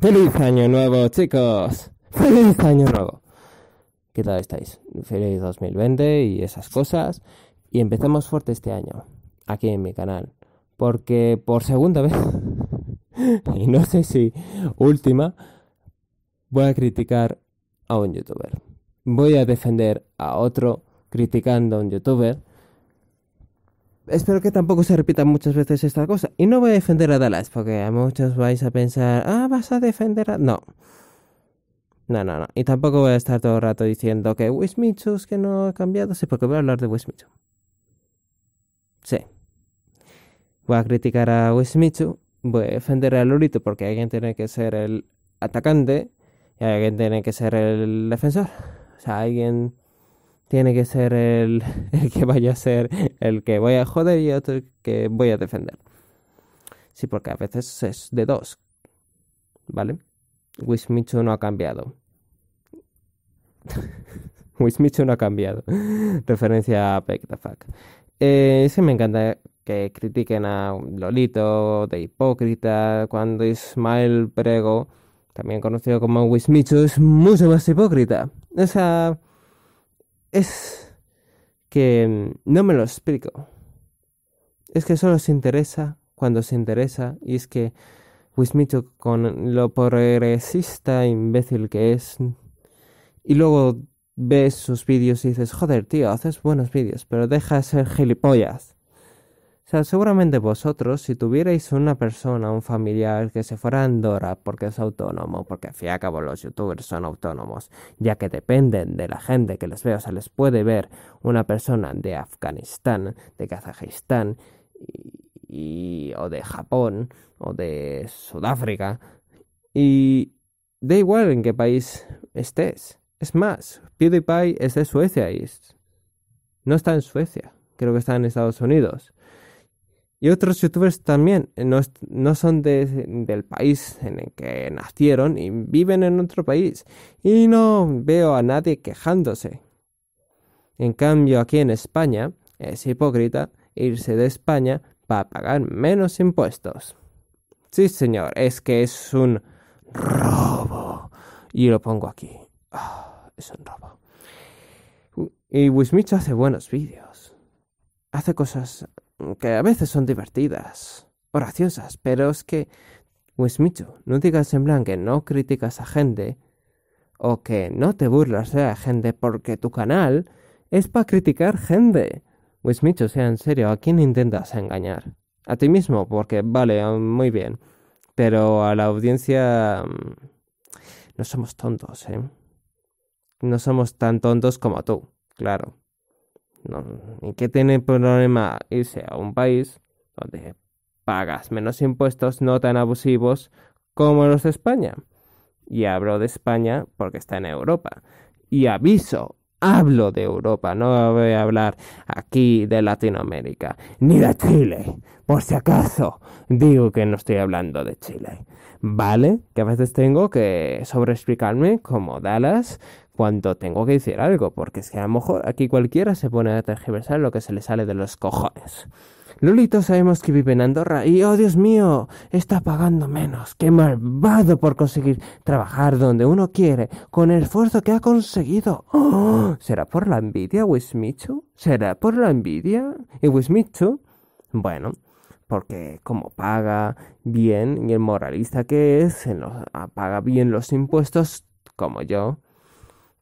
¡Feliz año nuevo, chicos! ¡Feliz año nuevo! ¿Qué tal estáis? Feliz 2020 y esas cosas. Y empezamos fuerte este año, aquí en mi canal. Porque por segunda vez, y no sé si última, voy a criticar a un youtuber. Voy a defender a otro criticando a un youtuber espero que tampoco se repita muchas veces esta cosa. Y no voy a defender a Dallas, porque a muchos vais a pensar, ah, vas a defender a... No. No, no, no. Y tampoco voy a estar todo el rato diciendo que Wismichu es que no ha cambiado. Sí, porque voy a hablar de Wismichu. Sí. Voy a criticar a Wismichu. Voy a defender a Lolito porque alguien tiene que ser el atacante y alguien tiene que ser el defensor. O sea, alguien tiene que ser el, el que vaya a ser el que voy a joder y otro que voy a defender. Sí, porque a veces es de dos. ¿Vale? Wismichu no ha cambiado. Wismichu no ha cambiado. Referencia a Peck the Fuck. Eh, me encanta que critiquen a Lolito, de hipócrita, cuando Ismael Prego, también conocido como Wismichu, es mucho más hipócrita. O es que mm, no me lo explico. Es que solo se interesa cuando se interesa y es que Wismichu con lo progresista imbécil que es y luego ves sus vídeos y dices, joder tío, haces buenos vídeos, pero deja de ser gilipollas. O sea, seguramente vosotros, si tuvierais una persona, un familiar que se fuera a Andorra porque es autónomo, porque al fin y al cabo los youtubers son autónomos, ya que dependen de la gente que les ve, o sea, les puede ver una persona de Afganistán, de Kazajistán, y, o de Japón, o de Sudáfrica, y da igual en qué país estés. Es más, PewDiePie es de Suecia y no está en Suecia, creo que está en Estados Unidos y otros youtubers también eh, no, son del país en el que nacieron y viven en otro país. Y no veo a nadie quejándose. En cambio, aquí en España es hipócrita irse de España para pagar menos impuestos. Sí, señor, es que es un robo. Y lo pongo aquí. Ah, es un robo. Y Wismicho hace buenos vídeos. Hace cosas que a veces son divertidas oraciosas, pero es que, pues no digas en blanco que no criticas a gente o que no te burlas de la gente porque tu canal es para criticar gente. Pues Micho, sea en serio, ¿a quién intentas engañar? A ti mismo, porque vale, muy bien, pero a la audiencia mm, no somos tontos, ¿eh? No somos tan tontos como tú, claro. ¿Y qué tiene problema irse a un país donde pagas menos impuestos no tan abusivos como los de España? Y hablo de España porque está en Europa. Y aviso, hablo de Europa, no voy a hablar aquí de Latinoamérica, ni de Chile, por si acaso digo que no estoy hablando de Chile. ¿Vale? Que a veces tengo que sobreexplicarme como Dallas cuando tengo que decir algo, porque es que a lo mejor aquí cualquiera se pone a tergiversar lo que se le sale de los cojones. ...Lulito sabemos que vive en Andorra y, oh Dios mío, está pagando menos. Qué malvado por conseguir trabajar donde uno quiere con el esfuerzo que ha conseguido. ¡Oh! ¿Será por la envidia, Wismichu? ¿Será por la envidia? ¿Y Wismichu? Bueno, porque como paga bien y el moralista que es, paga bien los impuestos, como yo,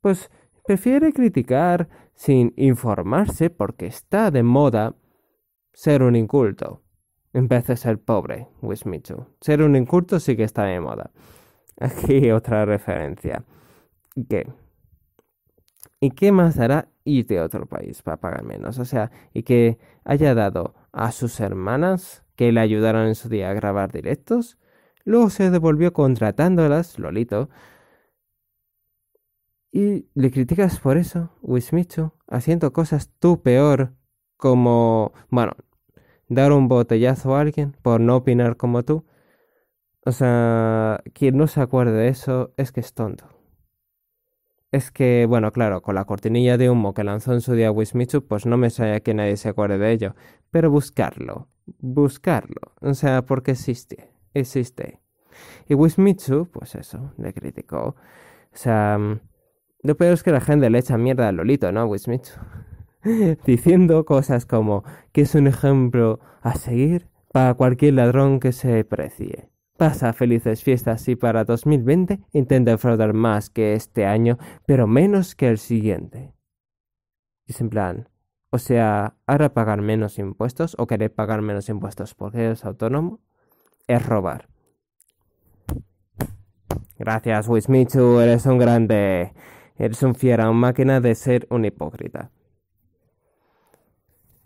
pues prefiere criticar sin informarse porque está de moda ser un inculto en vez de ser pobre, Wismichu. Ser un inculto sí que está de moda. Aquí otra referencia. ¿Y qué? ¿Y qué más dará ir de otro país para pagar menos? O sea, y que haya dado a sus hermanas que le ayudaron en su día a grabar directos, luego se devolvió contratándolas, Lolito, y le criticas por eso, Wismichu, haciendo cosas tú peor, como, bueno, dar un botellazo a alguien por no opinar como tú. O sea, quien no se acuerde de eso es que es tonto. Es que, bueno, claro, con la cortinilla de humo que lanzó en su día Wismichu, pues no me a que nadie se acuerde de ello. Pero buscarlo, buscarlo. O sea, porque existe, existe. Y Wismichu, pues eso, le criticó. O sea, lo peor es que la gente le echa mierda a Lolito, ¿no? Will Diciendo cosas como que es un ejemplo a seguir para cualquier ladrón que se precie. Pasa felices fiestas y para 2020 intenta defraudar más que este año, pero menos que el siguiente. Es en plan, o sea, ahora pagar menos impuestos o querer pagar menos impuestos porque eres autónomo es robar. Gracias, Wismichu, eres un grande eres un fiera, una máquina de ser un hipócrita.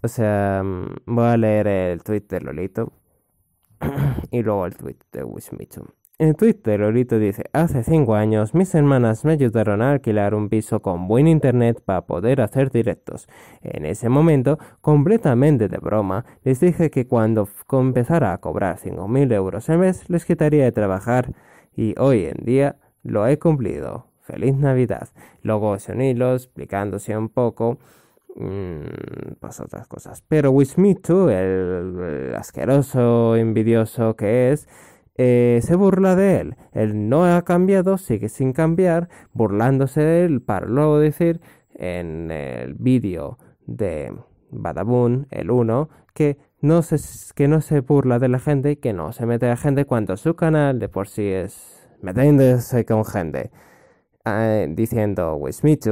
O sea, mm, voy a leer el tweet de Lolito y luego el tweet de El En de Lolito dice, hace cinco años mis hermanas me ayudaron a alquilar un piso con buen internet para poder hacer directos. En ese momento, completamente de broma, les dije que cuando empezara a cobrar 5.000 euros al mes les quitaría de trabajar y hoy en día lo he cumplido. Feliz Navidad. Luego hilo explicándose un poco. Mm, pues otras cosas. Pero With Me Too, el, asqueroso, envidioso que es, eh, se burla de él. Él no ha cambiado, sigue sin cambiar, burlándose de él para luego decir en el vídeo de ...Badabun, el 1, que no, se, que no se burla de la gente, que no se mete a la gente cuando su canal de por sí es ...metiéndose con gente. Eh, diciendo, Wish pues,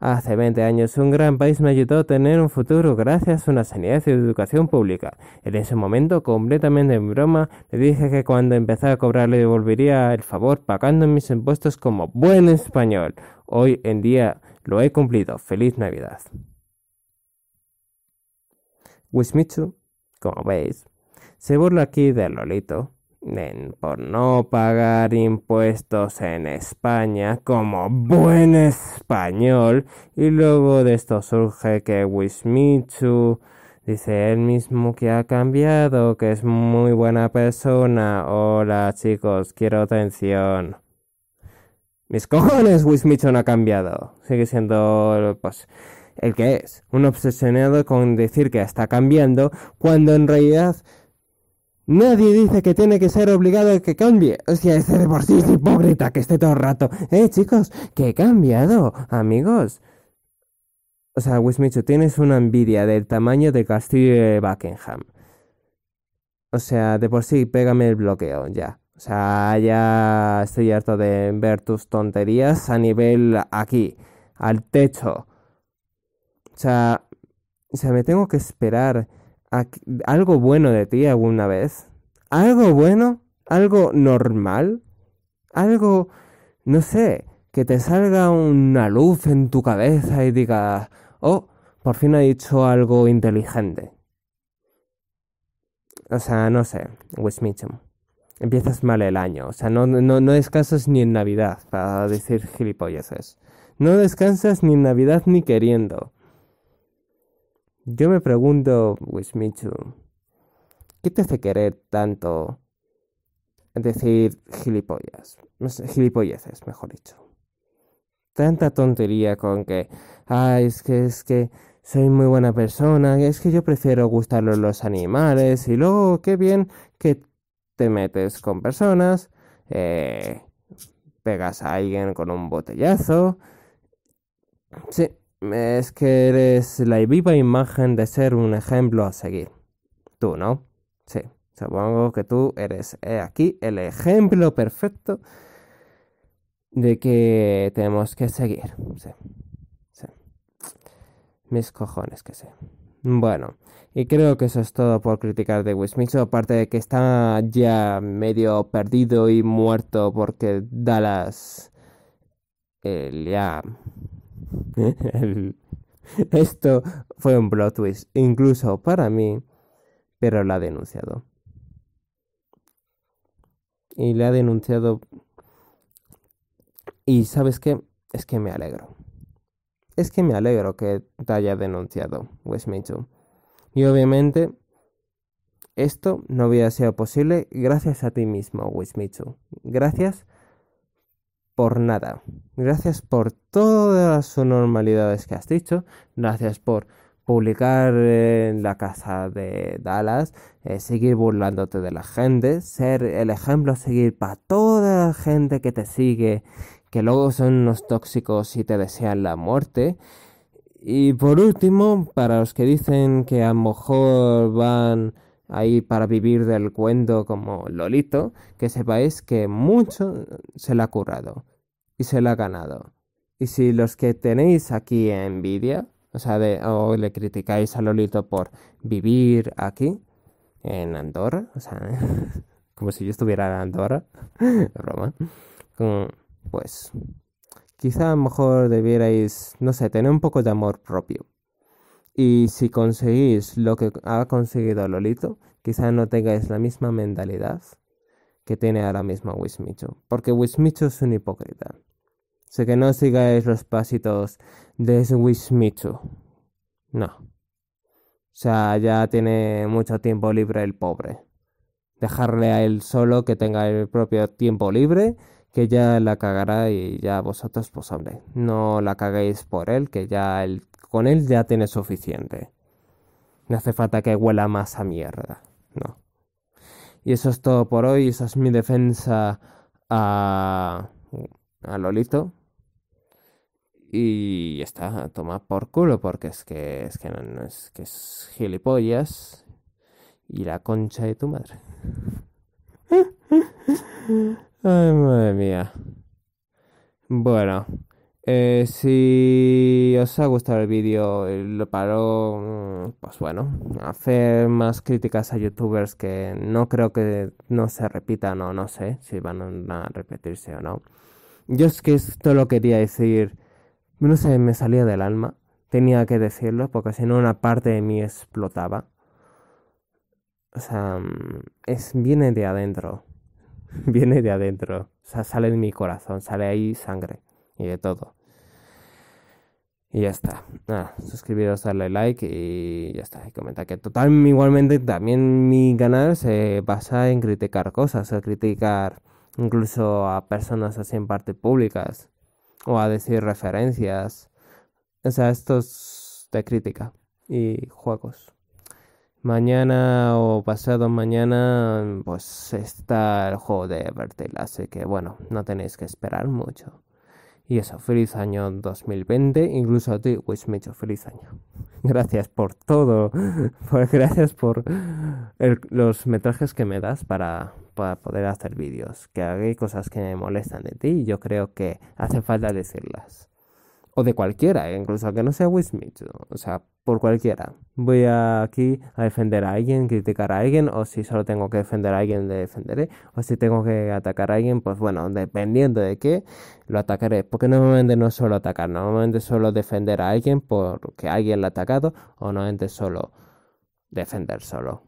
Hace 20 años un gran país me ayudó a tener un futuro gracias a una sanidad y educación pública. En ese momento, completamente en broma, le dije que cuando empezara a cobrar le devolvería el favor pagando mis impuestos como buen español. Hoy en día lo he cumplido. Feliz Navidad. Wismichu, pues, como veis, se burla aquí de Lolito, por no pagar impuestos en España como buen español y luego de esto surge que Wismichu dice él mismo que ha cambiado, que es muy buena persona. Hola chicos, quiero atención. Mis cojones, Wismichu no ha cambiado. Sigue siendo pues el que es, un obsesionado con decir que está cambiando cuando en realidad Nadie dice que tiene que ser obligado a que cambie. O sea, ese de por sí es hipócrita que esté todo el rato. Eh, chicos, que he cambiado, amigos. O sea, Wismichu, tienes una envidia del tamaño de castillo de Buckingham. O sea, de por sí, pégame el bloqueo, ya. O sea, ya estoy harto de ver tus tonterías a nivel aquí, al techo. O sea, o sea, me tengo que esperar algo bueno de ti alguna vez? ¿Algo bueno? ¿Algo normal? ¿Algo, no sé, que te salga una luz en tu cabeza y digas, oh, por fin ha dicho algo inteligente? O sea, no sé, Wismichum. Empiezas mal el año, o sea, no, no, no descansas ni en Navidad para decir gilipolleces. No descansas ni en Navidad ni queriendo. Yo me pregunto, Wish ¿qué te hace querer tanto decir gilipollas? es mejor dicho. Tanta tontería con que, ay es que, es que soy muy buena persona, es que yo prefiero gustar los animales, y luego, qué bien que te metes con personas, eh, pegas a alguien con un botellazo. Sí, es que eres la viva imagen de ser un ejemplo a seguir. Tú, ¿no? Sí, supongo que tú eres aquí el ejemplo perfecto de que tenemos que seguir. Sí, sí. Mis cojones que sé. Bueno, y creo que eso es todo por criticar de Wismicho, aparte de que está ya medio perdido y muerto porque Dallas ya. Eh, Esto fue un plot twist, incluso para mí, pero la ha denunciado. Y le ha denunciado. Y sabes qué? Es que me alegro. Es que me alegro que te haya denunciado Mitchell, Y obviamente, esto no hubiera sido posible gracias a ti mismo, wishmichu Gracias por nada. Gracias por todas las anormalidades que has dicho. Gracias por publicar en la casa de Dallas, eh, seguir burlándote de la gente, ser el ejemplo a seguir para toda la gente que te sigue, que luego son unos tóxicos y te desean la muerte. Y por último, para los que dicen que a lo mejor van ahí para vivir del cuento como Lolito, que sepáis que mucho se le ha currado y se le ha ganado. Y si los que tenéis aquí envidia, o sea, o le criticáis a Lolito por vivir aquí, en Andorra, o sea, como si yo estuviera en Andorra, mm, pues quizá mejor debierais, no sé, tener un poco de amor propio. Y si conseguís lo que ha conseguido Lolito, quizás no tengáis la misma mentalidad que tiene ahora mismo Wismichu. Porque Wismichu es un hipócrita. Sé que no sigáis los pasitos de Wismichu. No. O sea, ya tiene mucho tiempo libre el pobre. Dejarle a él solo que tenga el propio tiempo libre, que ya la cagará y ya vosotros, pues hombre, no la caguéis por él, que ya él con él ya tiene suficiente. No hace falta que huela más a mierda. No. Y eso es todo por hoy. Esa es mi defensa a, a Lolito. Y ya está, toma por culo, porque es que es que es que es gilipollas y la concha de tu madre. Ay, madre mía. Bueno. Eh, si os ha gustado el vídeo y lo paro, pues bueno, hacer más críticas a youtubers que no creo que no se repitan o no sé si van a repetirse o no. Yo es que esto lo quería decir, no sé, me salía del alma, tenía que decirlo porque si no una parte de mí explotaba. O sea, es, viene de adentro, viene de adentro, o sea, sale de mi corazón, sale ahí sangre y de todo. Y ya está. suscribiros, darle like y ya está. Y comenta que total, igualmente también mi canal se basa en criticar cosas, o criticar incluso a personas así en parte públicas o a decir referencias. O sea, estos de crítica y juegos. Mañana o pasado mañana, pues está el juego de Evertail, así que bueno, no tenéis que esperar mucho. Y eso, feliz año 2020. Incluso a ti, pues me feliz año. Gracias por todo. Pues gracias por los metrajes que me das para, para poder hacer vídeos. Que hay cosas que me molestan de ti y yo creo que hace falta decirlas o de cualquiera, ¿eh? incluso que no sea Wismit, o sea, por cualquiera. Voy aquí a defender a alguien, criticar a alguien, o si solo tengo que defender a alguien, le defenderé, o si tengo que atacar a alguien, pues bueno, dependiendo de qué, lo atacaré, porque normalmente no solo atacar, normalmente solo defender a alguien porque alguien lo ha atacado, o normalmente solo defender solo.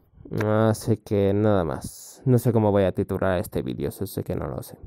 Así que nada más. No sé cómo voy a titular este vídeo, eso sé que no lo sé.